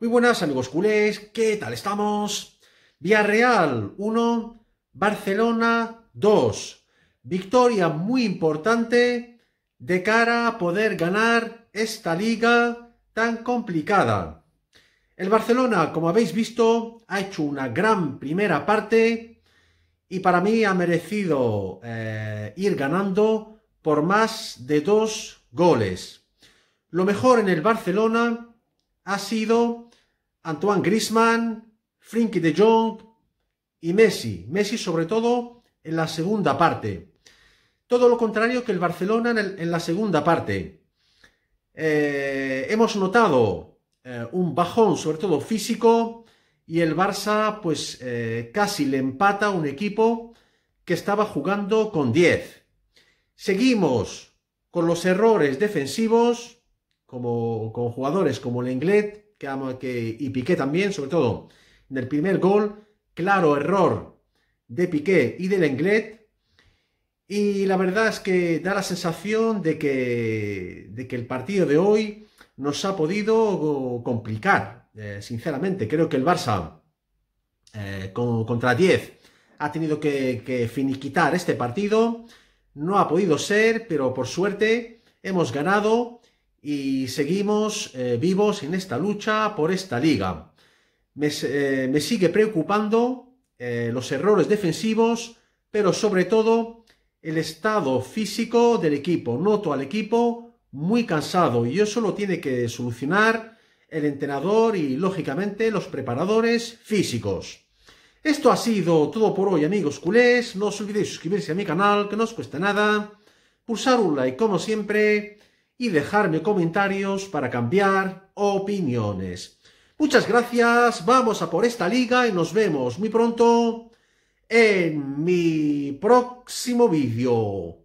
Muy buenas amigos culés, ¿qué tal estamos? Villarreal 1, Barcelona 2. Victoria muy importante de cara a poder ganar esta liga tan complicada. El Barcelona, como habéis visto, ha hecho una gran primera parte y para mí ha merecido eh, ir ganando por más de dos goles. Lo mejor en el Barcelona ha sido Antoine Grisman, Frinky de Jong y Messi. Messi sobre todo en la segunda parte. Todo lo contrario que el Barcelona en, la segunda parte. Eh, hemos notado eh, un bajón, sobre todo físico, y el Barça pues eh, casi le empata a un equipo que estaba jugando con 10. Seguimos con los errores defensivos, como con jugadores como el Lenglet, que, y Piqué también, sobre todo en el primer gol, claro error de Piqué y del Englet. Y la verdad es que da la sensación de que, de que el partido de hoy nos ha podido complicar, eh, sinceramente. Creo que el Barça eh, contra 10 ha tenido que, que finiquitar este partido. No ha podido ser, pero por suerte hemos ganado y seguimos eh, vivos en esta lucha por esta liga. Me, eh, sigue preocupando eh, los errores defensivos, pero sobre todo el estado físico del equipo. Noto al equipo muy cansado y eso lo tiene que solucionar el entrenador y lógicamente los preparadores físicos. Esto ha sido todo por hoy amigos culés, no os olvidéis suscribirse a mi canal que no os cuesta nada, pulsar un like como siempre y dejarme comentarios para cambiar opiniones. Muchas gracias, vamos a por esta liga y nos vemos muy pronto en mi próximo vídeo.